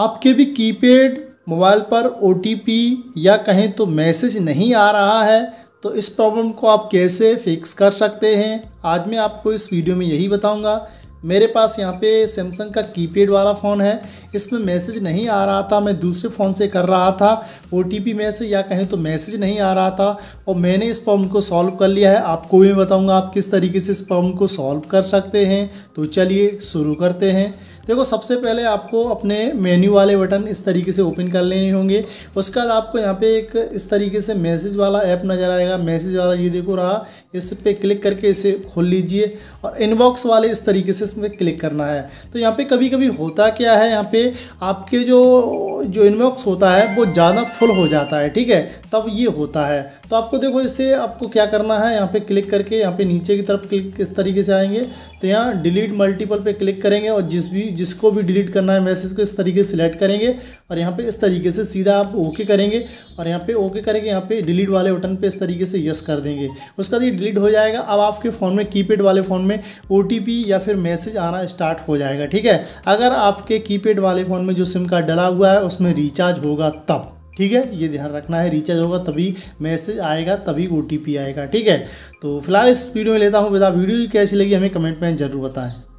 आपके भी keypad mobile पर ओ या कहें तो मैसेज नहीं आ रहा है तो इस प्रॉब्लम को आप कैसे फिक्स कर सकते हैं आज मैं आपको इस वीडियो में यही बताऊंगा मेरे पास यहाँ पे सैमसंग का कीपैड वाला फ़ोन है इसमें मैसेज नहीं आ रहा था मैं दूसरे फ़ोन से कर रहा था ओ मैसेज या कहें तो मैसेज नहीं आ रहा था और मैंने इस प्रॉब्लम को सॉल्व कर लिया है आपको भी बताऊँगा आप किस तरीके से इस प्रॉब्लम को सॉल्व कर सकते हैं तो चलिए शुरू करते हैं देखो सबसे पहले आपको अपने मेन्यू वाले बटन इस तरीके से ओपन कर लेने होंगे उसके बाद आपको यहाँ पे एक इस तरीके से मैसेज वाला ऐप नज़र आएगा मैसेज वाला ये देखो रहा इस पर क्लिक करके इसे खोल लीजिए और इनबॉक्स वाले इस तरीके से इसमें क्लिक करना है तो यहाँ पर कभी कभी होता क्या है यहाँ पर आपके जो जो इनबॉक्स होता है वो ज़्यादा फुल हो जाता है ठीक है तब ये होता है तो आपको देखो इससे आपको क्या करना है यहाँ पे क्लिक करके यहाँ पे नीचे की तरफ क्लिक किस तरीके से आएंगे तो यहाँ डिलीट मल्टीपल पे क्लिक करेंगे और जिस भी जिसको भी डिलीट करना है मैसेज को इस तरीके से सिलेक्ट करेंगे और यहाँ पर इस तरीके से सीधा आप ओके करेंगे और यहाँ पर ओके करेंगे यहाँ पर डिलीट वाले बटन पर इस तरीके से यस कर देंगे उसका तो ये डिलीट हो जाएगा अब आपके फ़ोन में की वाले फ़ोन में ओ या फिर मैसेज आना स्टार्ट हो जाएगा ठीक है अगर आपके की वाले फ़ोन में जो सिम कार्ड डला हुआ है उसमें रिचार्ज होगा तब ठीक है ये ध्यान रखना है रिचार्ज होगा तभी मैसेज आएगा तभी ओ आएगा ठीक है तो फिलहाल इस वीडियो में लेता हूँ बेटा वीडियो कैसी लगी हमें कमेंट में ज़रूर बताएं